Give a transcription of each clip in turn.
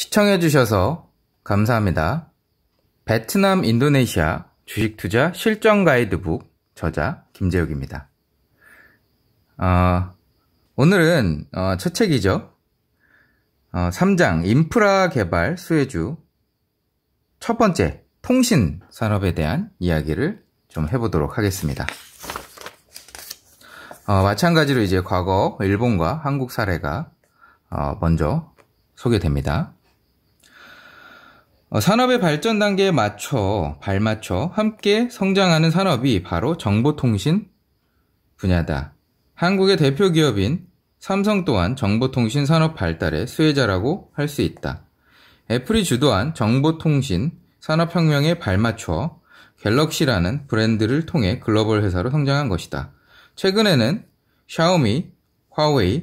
시청해주셔서 감사합니다. 베트남 인도네시아 주식투자 실전 가이드북 저자 김재욱입니다. 어, 오늘은 어, 첫 책이죠. 어, 3장 인프라 개발 수혜주 첫 번째 통신 산업에 대한 이야기를 좀 해보도록 하겠습니다. 어, 마찬가지로 이제 과거 일본과 한국 사례가 어, 먼저 소개됩니다. 어, 산업의 발전 단계에 맞춰 발맞춰 함께 성장하는 산업이 바로 정보통신 분야다. 한국의 대표 기업인 삼성 또한 정보통신 산업 발달의 수혜자라고 할 수 있다. 애플이 주도한 정보통신 산업혁명에 발맞춰 갤럭시라는 브랜드를 통해 글로벌 회사로 성장한 것이다. 최근에는 샤오미, 화웨이,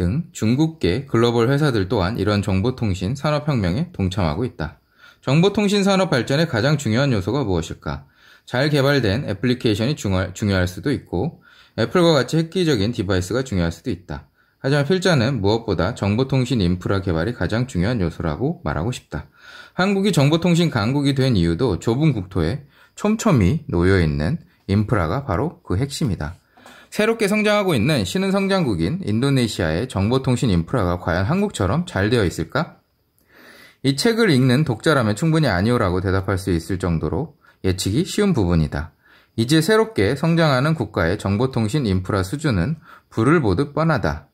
등 중국계 글로벌 회사들 또한 이런 정보통신 산업혁명에 동참하고 있다. 정보통신 산업 발전의 가장 중요한 요소가 무엇일까? 잘 개발된 애플리케이션이 중요할 수도 있고, 애플과 같이 획기적인 디바이스가 중요할 수도 있다. 하지만 필자는 무엇보다 정보통신 인프라 개발이 가장 중요한 요소라고 말하고 싶다. 한국이 정보통신 강국이 된 이유도 좁은 국토에 촘촘히 놓여있는 인프라가 바로 그 핵심이다. 새롭게 성장하고 있는 신흥 성장국인 인도네시아의 정보통신 인프라가 과연 한국처럼 잘 되어 있을까? 이 책을 읽는 독자라면 충분히 아니오라고 대답할 수 있을 정도로 예측이 쉬운 부분이다. 이제 새롭게 성장하는 국가의 정보통신 인프라 수준은 불을 보듯 뻔하다.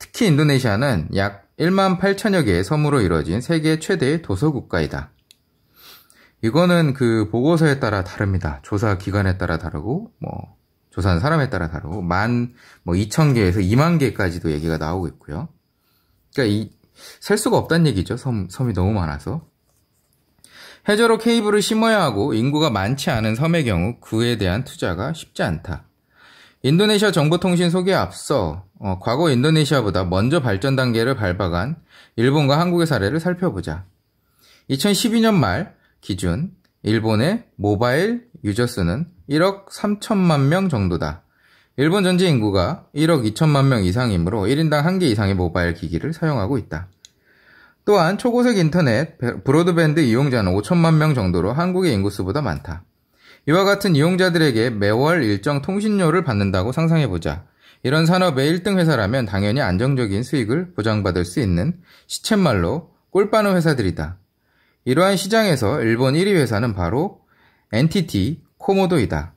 특히 인도네시아는 약 1만 8천여 개의 섬으로 이뤄진 세계 최대의 도서국가이다. 이거는 그 보고서에 따라 다릅니다. 조사 기관에 따라 다르고, 뭐, 조사는 사람에 따라 다르고 만뭐 2천 개에서 2만 개까지도 얘기가 나오고 있고요. 그러니까 이셀 수가 없다는 얘기죠. 섬, 섬이 너무 많아서. 해저로 케이블을 심어야 하고 인구가 많지 않은 섬의 경우 그에 대한 투자가 쉽지 않다. 인도네시아 정보통신 소개에 앞서 어, 과거 인도네시아보다 먼저 발전 단계를 밟아간 일본과 한국의 사례를 살펴보자. 2012년 말 기준 일본의 모바일 유저수는 1억 3천만 명 정도다. 일본 전체 인구가 1억 2천만 명 이상이므로 1인당 1개 이상의 모바일 기기를 사용하고 있다. 또한 초고색 인터넷 브로드밴드 이용자는 5천만 명 정도로 한국의 인구수보다 많다. 이와 같은 이용자들에게 매월 일정 통신료를 받는다고 상상해보자. 이런 산업의 1등 회사라면 당연히 안정적인 수익을 보장받을 수 있는 시쳇말로 꿀빠는 회사들이다. 이러한 시장에서 일본 1위 회사는 바로 NTT 코모도이다.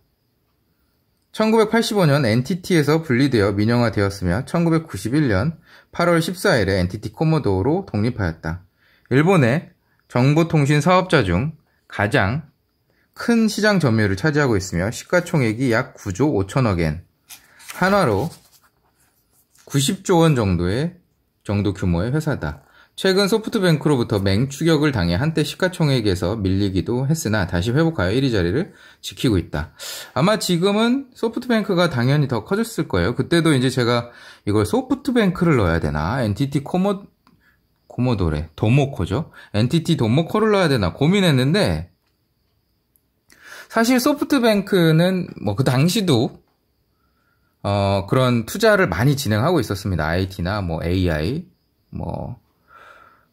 1985년 NTT에서 분리되어 민영화되었으며 1991년 8월 14일에 NTT 코모도로 독립하였다. 일본의 정보통신 사업자 중 가장 큰 시장 점유율을 차지하고 있으며 시가총액이 약 9조 5천억엔, 한화로 90조 원 정도의 정도 규모의 회사다. 최근 소프트뱅크로부터 맹추격을 당해 한때 시가총액에서 밀리기도 했으나 다시 회복하여 1위 자리를 지키고 있다. 아마 지금은 소프트뱅크가 당연히 더 커졌을 거예요. 그때도 이제 제가 이걸 소프트뱅크를 넣어야 되나, NTT 코모, 코모도레, 도모코죠? NTT 도모코를 넣어야 되나 고민했는데, 사실 소프트뱅크는 뭐 그 당시도 어, 그런 투자를 많이 진행하고 있었습니다. IT나 뭐 AI, 뭐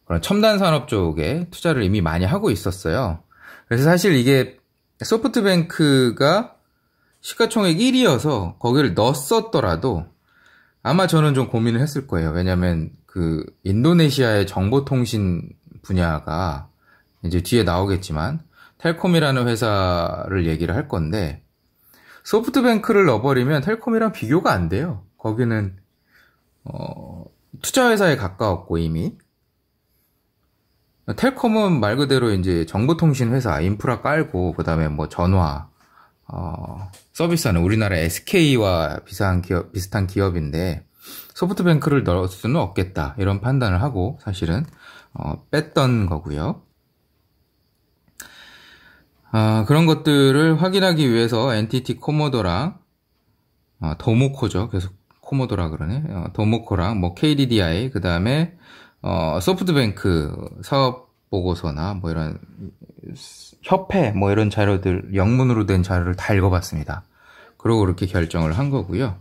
그런 첨단 산업 쪽에 투자를 이미 많이 하고 있었어요. 그래서 사실 이게 소프트뱅크가 시가총액 1위여서 거기를 넣었더라도 아마 저는 좀 고민을 했을 거예요. 왜냐하면 그 인도네시아의 정보통신 분야가 이제 뒤에 나오겠지만 텔콤이라는 회사를 얘기를 할 건데 소프트뱅크를 넣어버리면 텔콤이랑 비교가 안 돼요. 거기는 어, 투자회사에 가까웠고 이미 텔콤은 말 그대로 이제 정보통신 회사 인프라 깔고 그다음에 뭐 전화 어, 서비스하는 우리나라 SK와 비슷한 기업 비슷한 기업인데 소프트뱅크를 넣을 수는 없겠다 이런 판단을 하고 사실은 어, 뺐던 거고요. 어, 그런 것들을 확인하기 위해서 NTT 코모도랑 어, 도모코죠. 계속 코모도라 그러네. 어, 도모코랑 뭐 KDDI 그 다음에 어, 소프트뱅크 사업 보고서나 뭐 이런 협회 뭐 이런 자료들 영문으로 된 자료를 다 읽어봤습니다. 그리고 그렇게 결정을 한 거고요.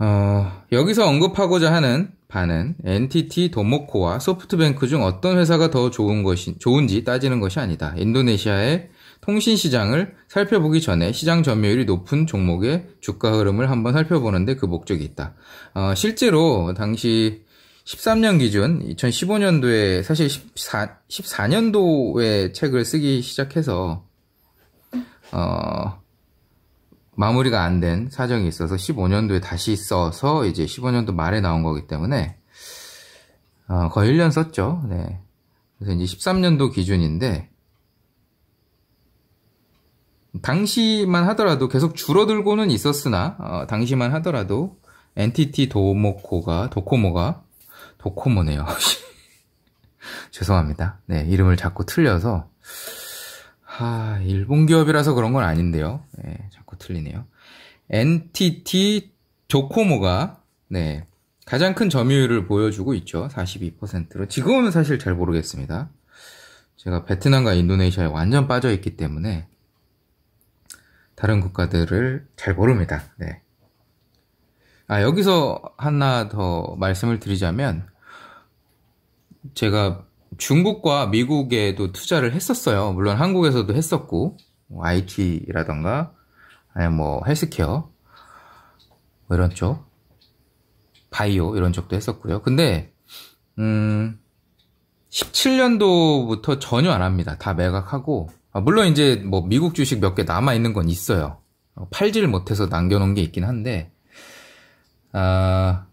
어, 여기서 언급하고자 하는 반은 NTT 도모코와 소프트뱅크 중 어떤 회사가 더 좋은 것이 좋은지 따지는 것이 아니다. 인도네시아의 통신 시장을 살펴보기 전에 시장 점유율이 높은 종목의 주가 흐름을 한번 살펴보는데 그 목적이 있다. 어, 실제로 당시 13년 기준 2015년도에 사실 14, 14년도에 책을 쓰기 시작해서 어, 마무리가 안 된 사정이 있어서 15년도에 다시 써서 이제 15년도 말에 나온 거기 때문에 어, 거의 1년 썼죠. 네. 그래서 이제 13년도 기준인데 당시만 하더라도 계속 줄어들고는 있었으나 어, 당시만 하더라도 엔티티 도모코가 도코모가 도코모네요. 죄송합니다. 네, 이름을 자꾸 틀려서. 하, 일본 기업이라서 그런 건 아닌데요. 네, 자꾸 틀리네요. NTT 조코모가, 네, 가장 큰 점유율을 보여주고 있죠. 42%로. 지금은 사실 잘 모르겠습니다. 제가 베트남과 인도네시아에 완전 빠져있기 때문에 다른 국가들을 잘 모릅니다. 네. 아, 여기서 하나 더 말씀을 드리자면, 제가 중국과 미국에도 투자를 했었어요. 물론 한국에서도 했었고, IT라던가, 뭐 아니 뭐 헬스케어, 뭐 이런 쪽, 바이오 이런 쪽도 했었고요. 근데, 음, 17년도부터 전혀 안 합니다. 다 매각하고, 아, 물론 이제 뭐 미국 주식 몇 개 남아있는 건 있어요. 팔지를 못해서 남겨놓은 게 있긴 한데, 아,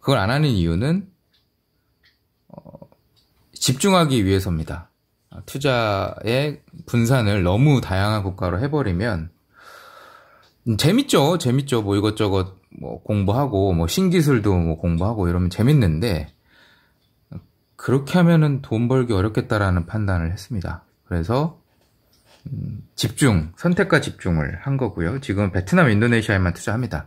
그걸 안 하는 이유는 어, 집중하기 위해서입니다. 아, 투자의 분산을 너무 다양한 국가로 해버리면 음, 재밌죠, 재밌죠. 뭐 이것저것 뭐 공부하고 뭐 신기술도 뭐 공부하고 이러면 재밌는데 그렇게 하면은 돈 벌기 어렵겠다라는 판단을 했습니다. 그래서 음, 집중, 선택과 집중을 한 거고요. 지금 베트남, 인도네시아에만 투자합니다.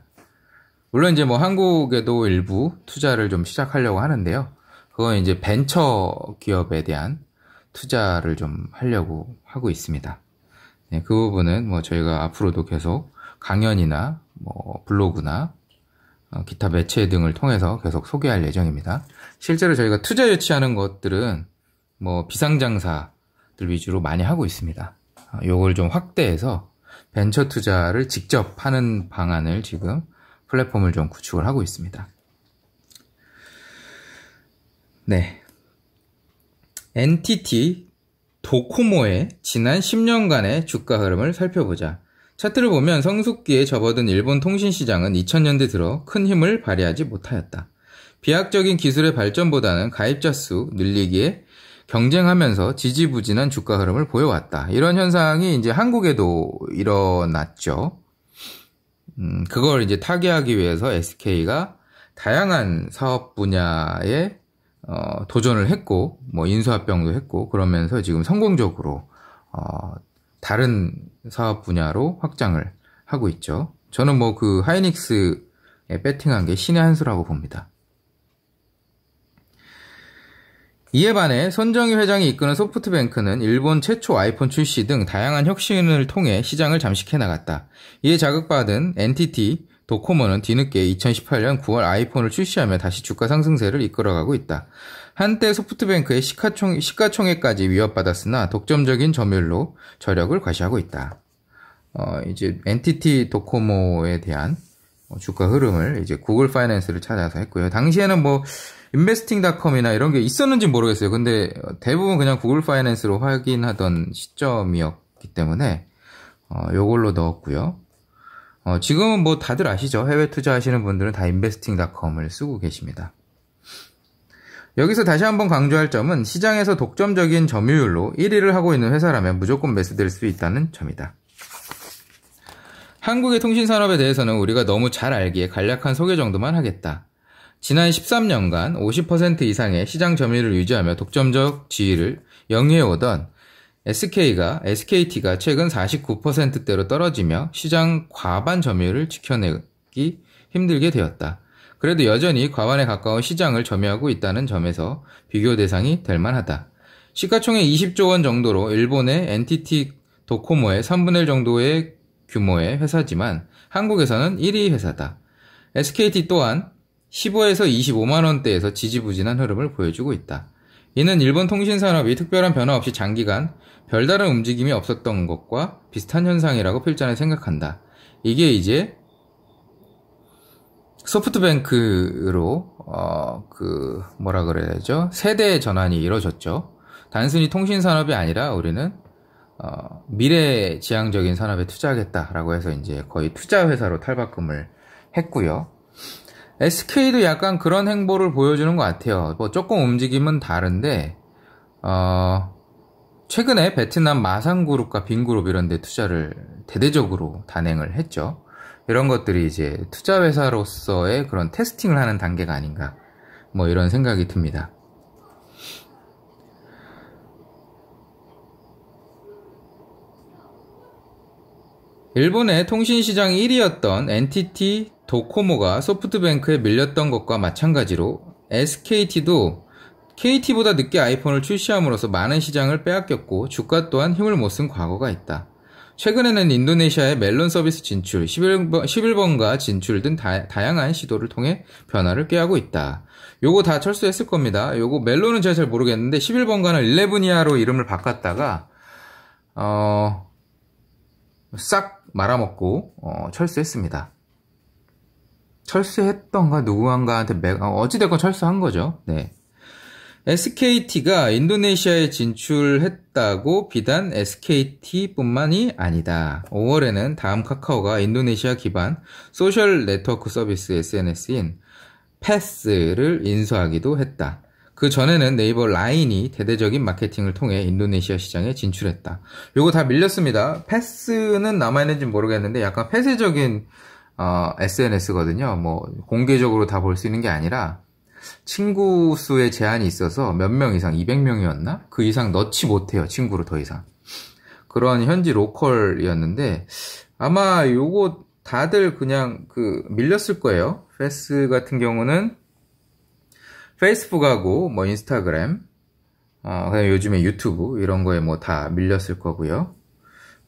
물론 이제 뭐 한국에도 일부 투자를 좀 시작하려고 하는데요. 그건 이제 벤처 기업에 대한 투자를 좀 하려고 하고 있습니다. 네, 그 부분은 뭐 저희가 앞으로도 계속 강연이나 뭐 블로그나 어, 기타 매체 등을 통해서 계속 소개할 예정입니다. 실제로 저희가 투자 유치하는 것들은 뭐 비상장사들 위주로 많이 하고 있습니다. 어, 요걸 좀 확대해서 벤처 투자를 직접 하는 방안을 지금 플랫폼을 좀 구축을 하고 있습니다. 네. NTT 도코모의 지난 10년간의 주가 흐름을 살펴보자. 차트를 보면 성숙기에 접어든 일본 통신 시장은 2000년대 들어 큰 힘을 발휘하지 못하였다. 비약적인 기술의 발전보다는 가입자 수 늘리기에 경쟁하면서 지지부진한 주가 흐름을 보여왔다. 이런 현상이 이제 한국에도 일어났죠. 음, 그걸 이제 타개하기 위해서 SK가 다양한 사업 분야에 어, 도전을 했고, 뭐 인수합병도 했고, 그러면서 지금 성공적으로 어, 다른 사업 분야로 확장을 하고 있죠. 저는 뭐 그 하이닉스에 배팅한 게 신의 한 수라고 봅니다. 이에 반해 손정희 회장이 이끄는 소프트뱅크는 일본 최초 아이폰 출시 등 다양한 혁신을 통해 시장을 잠식해 나갔다. 이에 자극받은 NTT, 도코모는 뒤늦게 2018년 9월 아이폰을 출시하며 다시 주가 상승세를 이끌어가고 있다. 한때 소프트뱅크의 시가총, 시가총액까지 위협받았으나 독점적인 점유율로 저력을 과시하고 있다. 어, 이제 NTT 도코모에 대한 어, 주가 흐름을 이제 구글 파이낸스를 찾아서 했고요. 당시에는 뭐 인베스팅닷컴이나 이런 게 있었는지 모르겠어요. 근데 대부분 그냥 구글 파이낸스로 확인하던 시점이었기 때문에 어, 요걸로 넣었고요. 어, 지금은 뭐 다들 아시죠? 해외 투자하시는 분들은 다 인베스팅닷컴을 쓰고 계십니다. 여기서 다시 한번 강조할 점은 시장에서 독점적인 점유율로 1위를 하고 있는 회사라면 무조건 매수될 수 있다는 점이다. 한국의 통신산업에 대해서는 우리가 너무 잘 알기에 간략한 소개 정도만 하겠다. 지난 13년간 50% 이상의 시장 점유율을 유지하며 독점적 지위를 영위해오던 SK가 SKT가 최근 49%대로 떨어지며 시장 과반 점유율을 지켜내기 힘들게 되었다. 그래도 여전히 과반에 가까운 시장을 점유하고 있다는 점에서 비교 대상이 될 만하다. 시가총액 20조 원 정도로 일본의 NTT 도코모의 3분의 1 정도의 규모의 회사지만 한국에서는 1위 회사다. SKT 또한 15에서 25만 원대에서 지지부진한 흐름을 보여주고 있다. 이는 일본 통신 산업이 특별한 변화 없이 장기간 별다른 움직임이 없었던 것과 비슷한 현상이라고 필자는 생각한다. 이게 이제 소프트뱅크로 어그 뭐라 그래야죠 세대 전환이 이루어졌죠. 단순히 통신 산업이 아니라 우리는 어 미래 지향적인 산업에 투자하겠다라고 해서 이제 거의 투자 회사로 탈바꿈을 했고요. SK도 약간 그런 행보를 보여주는 것 같아요. 뭐 조금 움직임은 다른데 어, 최근에 베트남 마산그룹과 빈그룹 이런 데 투자를 대대적으로 단행을 했죠. 이런 것들이 이제 투자회사로서의 그런 테스팅을 하는 단계가 아닌가 뭐 이런 생각이 듭니다. 일본의 통신시장 1위였던 NTT 도코모가 소프트뱅크에 밀렸던 것과 마찬가지로 SKT도 KT보다 늦게 아이폰을 출시함으로써 많은 시장을 빼앗겼고 주가 또한 힘을 못 쓴 과거가 있다. 최근에는 인도네시아의 멜론 서비스 진출, 11번, 11번가 진출 등 다, 양한 시도를 통해 변화를 꾀하고 있다. 요거 다 철수했을 겁니다. 요거 멜론은 제가 잘 모르겠는데 11번가는 11이하로 이름을 바꿨다가 어, 싹 말아먹고 어, 철수했습니다. 철수했던가 누구한가한테 매, 아, 어찌됐건 철수한 거죠. 네. SKT가 인도네시아에 진출했다고 비단 SKT뿐만이 아니다. 5월에는 다음 카카오가 인도네시아 기반 소셜 네트워크 서비스 SNS인 패스를 인수하기도 했다. 그 전에는 네이버 라인이 대대적인 마케팅을 통해 인도네시아 시장에 진출했다. 요거 다 밀렸습니다. 패스는 남아있는지 모르겠는데 약간 폐쇄적인 어, SNS거든요. 뭐 공개적으로 다 볼 수 있는 게 아니라 친구 수의 제한이 있어서 몇 명 이상 200명이었나? 그 이상 넣지 못해요. 친구로 더 이상. 그런 현지 로컬이었는데 아마 요거 다들 그냥 그 밀렸을 거예요. 페스 같은 경우는 페이스북하고 뭐 인스타그램, 어, 요즘에 유튜브 이런 거에 뭐 다 밀렸을 거고요.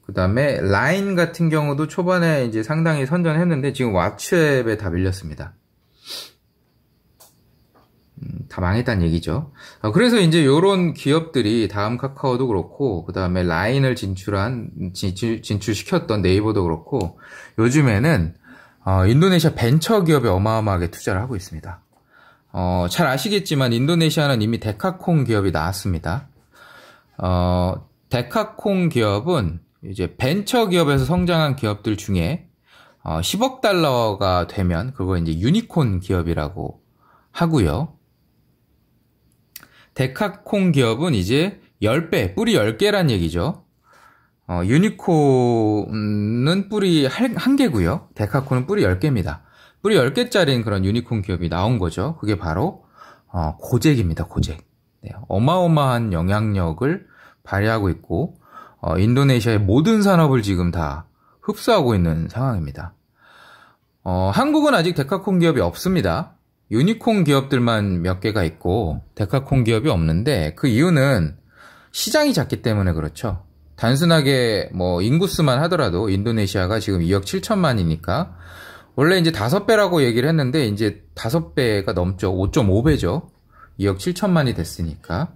그 다음에 라인 같은 경우도 초반에 이제 상당히 선전했는데 지금 왓츠앱에 다 밀렸습니다. 음, 다 망했다는 얘기죠. 아, 그래서 이제 이런 기업들이 다음 카카오도 그렇고 그 다음에 라인을 진출한 진출, 진출시켰던 네이버도 그렇고 요즘에는 어, 인도네시아 벤처 기업에 어마어마하게 투자를 하고 있습니다. 어, 잘 아시겠지만 인도네시아는 이미 데카콩 기업이 나왔습니다. 어, 데카콩 기업은 이제 벤처 기업에서 성장한 기업들 중에 어, 10억 달러가 되면 그거 이제 유니콘 기업이라고 하고요. 데카콘 기업은 이제 10배, 뿌리 10개란 얘기죠. 어, 유니콘은 뿌리 1 개고요. 데카콘은 뿌리 10개입니다. 뿌리 10개짜리인 그런 유니콘 기업이 나온 거죠. 그게 바로 어, 고잭입니다. 고잭. 네, 어마어마한 영향력을 발휘하고 있고 어, 인도네시아의 모든 산업을 지금 다 흡수하고 있는 상황입니다. 어, 한국은 아직 데카콘 기업이 없습니다. 유니콘 기업들만 몇 개가 있고 데카콘 기업이 없는데 그 이유는 시장이 작기 때문에 그렇죠. 단순하게 뭐 인구수만 하더라도 인도네시아가 지금 2억 7천만이니까 원래 이제 5배라고 얘기를 했는데 이제 5배가 넘죠. 5.5배죠. 2억 7천만이 됐으니까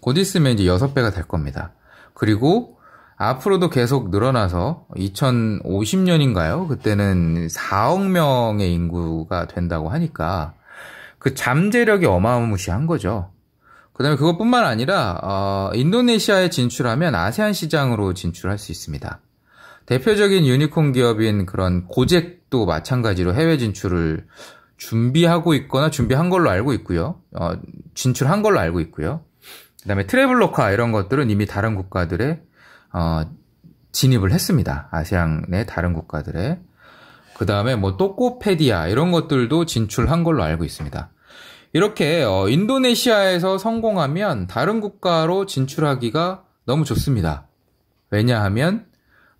곧 있으면 이제 6배가 될 겁니다. 그리고 앞으로도 계속 늘어나서 2050년인가요? 그때는 4억 명의 인구가 된다고 하니까 그 잠재력이 어마무시한 거죠. 그다음에 그것뿐만 아니라 어, 인도네시아에 진출하면 아세안 시장으로 진출할 수 있습니다. 대표적인 유니콘 기업인 그런 고잭도 마찬가지로 해외 진출을 준비하고 있거나 준비한 걸로 알고 있고요. 어, 진출한 걸로 알고 있고요. 그다음에 트래블로카 이런 것들은 이미 다른 국가들의 어, 진입을 했습니다. 아시안내 다른 국가들의그 다음에 뭐 또꼬페디아 이런 것들도 진출한 걸로 알고 있습니다. 이렇게 어, 인도네시아에서 성공하면 다른 국가로 진출하기가 너무 좋습니다. 왜냐하면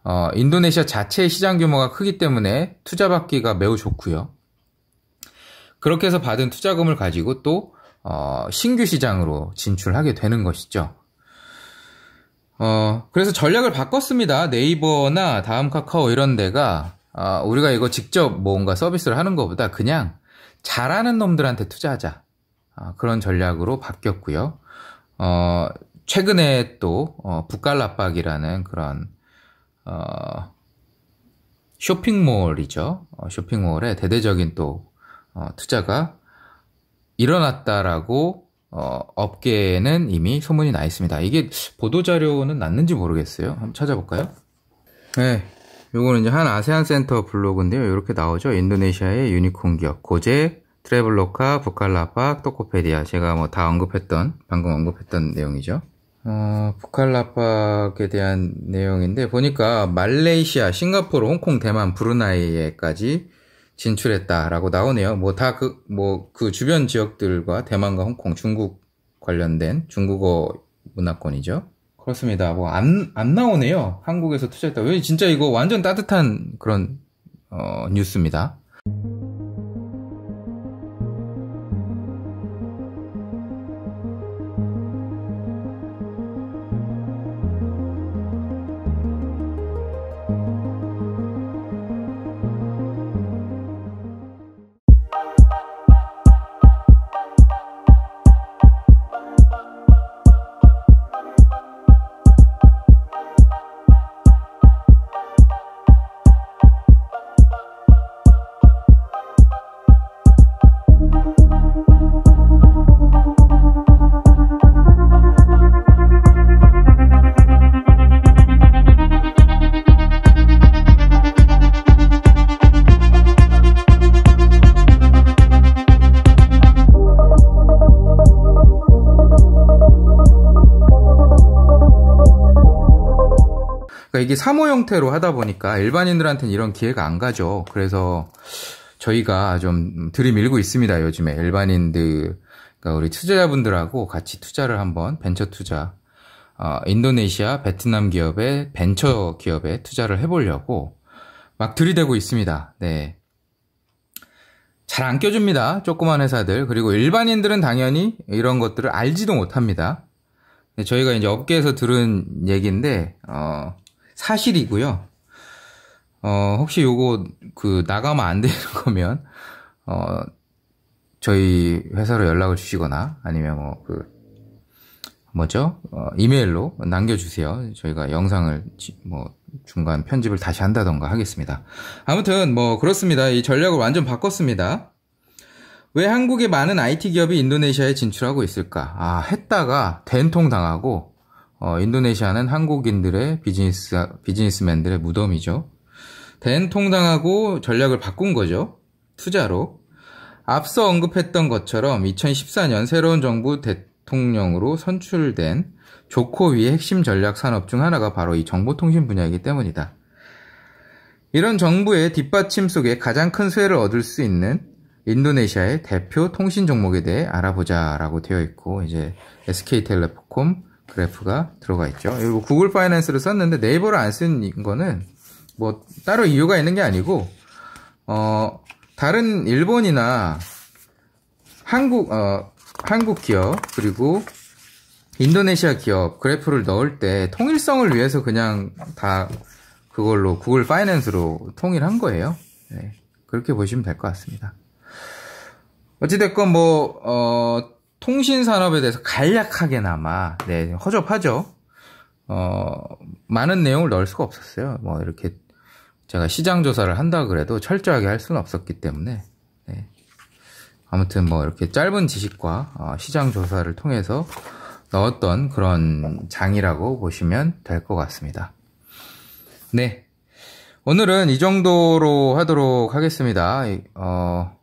어, 인도네시아 자체의 시장 규모가 크기 때문에 투자받기가 매우 좋고요. 그렇게 해서 받은 투자금을 가지고 또 어, 신규 시장으로 진출하게 되는 것이죠. 어, 그래서 전략을 바꿨습니다. 네이버나 다음 카카오 이런 데가, 어, 우리가 이거 직접 뭔가 서비스를 하는 것보다 그냥 잘하는 놈들한테 투자하자. 어, 그런 전략으로 바뀌었고요. 어, 최근에 또, 어, 북갈라박이라는 그런, 어, 쇼핑몰이죠. 어, 쇼핑몰에 대대적인 또, 어, 투자가 일어났다라고 어, 업계에는 이미 소문이 나 있습니다. 이게 보도자료는 났는지 모르겠어요. 한번 찾아볼까요? 네. 요거는 이제 한 아세안 센터 블로그인데요. 이렇게 나오죠. 인도네시아의 유니콘 기업. 고제, 트래블로카 부칼라팍, 토코페디아. 제가 뭐 다 언급했던, 방금 언급했던 내용이죠. 어, 부칼라팍에 대한 내용인데, 보니까 말레이시아, 싱가포르, 홍콩, 대만, 브루나이에까지 진출했다라고 나오네요. 뭐다그뭐그 뭐 그 주변 지역들과 대만과 홍콩, 중국 관련된 중국어 문화권이죠. 그렇습니다. 뭐 안안 안 나오네요. 한국에서 투자했다. 왜 진짜 이거 완전 따뜻한 그런 어 뉴스입니다. 그러니까 이게 사모 형태로 하다 보니까 일반인들한테는 이런 기회가 안 가죠. 그래서 저희가 좀 들이밀고 있습니다. 요즘에 일반인들, 그러니까 우리 투자자분들하고 같이 투자를 한번 벤처 투자, 어, 인도네시아, 베트남 기업의 벤처 기업에 투자를 해보려고 막 들이대고 있습니다. 네. 잘 안 껴줍니다. 조그만 회사들. 그리고 일반인들은 당연히 이런 것들을 알지도 못합니다. 네, 저희가 이제 업계에서 들은 얘기인데, 어, 사실이고요. 어, 혹시 요거 그 나가면 안 되는 거면 어, 저희 회사로 연락을 주시거나 아니면 뭐그 뭐죠? 어, 이메일로 남겨 주세요. 저희가 영상을 뭐 중간 편집을 다시 한다던가 하겠습니다. 아무튼 뭐 그렇습니다. 이 전략을 완전 바꿨습니다. 왜 한국의 많은 IT 기업이 인도네시아에 진출하고 있을까? 아, 했다가 된통 당하고 어, 인도네시아는 한국인들의 비즈니스, 비즈니스맨들의 무덤이죠. 된 통당하고 전략을 바꾼 거죠. 투자로. 앞서 언급했던 것처럼 2014년 새로운 정부 대통령으로 선출된 조코위의 핵심 전략 산업 중 하나가 바로 이 정보통신 분야이기 때문이다. 이런 정부의 뒷받침 속에 가장 큰 수혜를 얻을 수 있는 인도네시아의 대표 통신 종목에 대해 알아보자라고 되어 있고 이제 SK텔레콤, 그래프가 들어가 있죠. 그리고 구글 파이낸스를 썼는데 네이버를 안 쓴 거는 뭐 따로 이유가 있는 게 아니고 어 다른 일본이나 한국 어 한국 기업 그리고 인도네시아 기업 그래프를 넣을 때 통일성을 위해서 그냥 다 그걸로 구글 파이낸스로 통일한 거예요. 네, 그렇게 보시면 될 것 같습니다. 어찌됐건 뭐 어, 통신 산업에 대해서 간략하게나마 네, 허접하죠. 어, 많은 내용을 넣을 수가 없었어요. 뭐 이렇게 제가 시장 조사를 한다 그래도 철저하게 할 수는 없었기 때문에 네. 아무튼 뭐 이렇게 짧은 지식과 어, 시장 조사를 통해서 넣었던 그런 장이라고 보시면 될 것 같습니다. 네. 오늘은 이 정도로 하도록 하겠습니다. 어,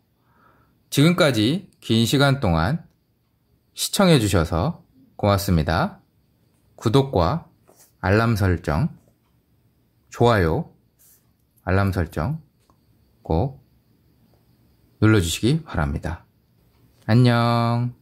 지금까지 긴 시간 동안 시청해주셔서 고맙습니다. 구독과 알람 설정, 좋아요, 알람 설정 꼭 눌러주시기 바랍니다. 안녕.